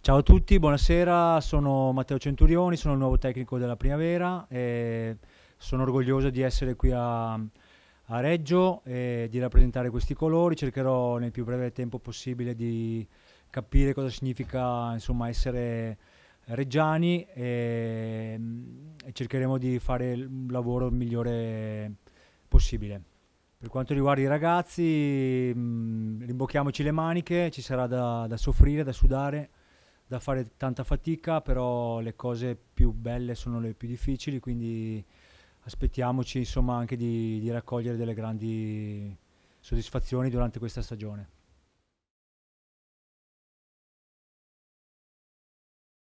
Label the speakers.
Speaker 1: Ciao
Speaker 2: a tutti, buonasera, sono Matteo Centurioni, sono il nuovo tecnico della Primavera e sono orgoglioso di essere qui a, a Reggio e di rappresentare questi colori. Cercherò nel più breve tempo possibile di capire cosa significa insomma, essere reggiani e, e cercheremo di fare il lavoro migliore possibile. Per quanto riguarda i ragazzi, mm, rimbocchiamoci le maniche, ci sarà da, da soffrire, da sudare da fare tanta fatica, però le cose più belle sono le più difficili, quindi aspettiamoci insomma anche di, di raccogliere delle grandi soddisfazioni durante questa stagione.